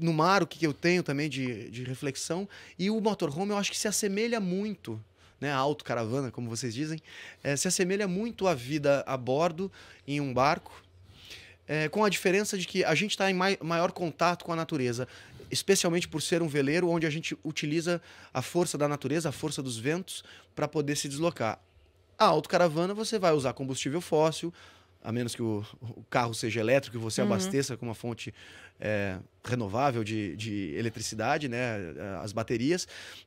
no mar, o que eu tenho também de, de reflexão. E o motorhome eu acho que se assemelha muito né, autocaravana, como vocês dizem, é, se assemelha muito à vida a bordo em um barco, é, com a diferença de que a gente está em mai maior contato com a natureza, especialmente por ser um veleiro onde a gente utiliza a força da natureza, a força dos ventos, para poder se deslocar. A autocaravana você vai usar combustível fóssil, a menos que o, o carro seja elétrico e você uhum. abasteça com uma fonte é, renovável de, de eletricidade, né, eh, as baterias.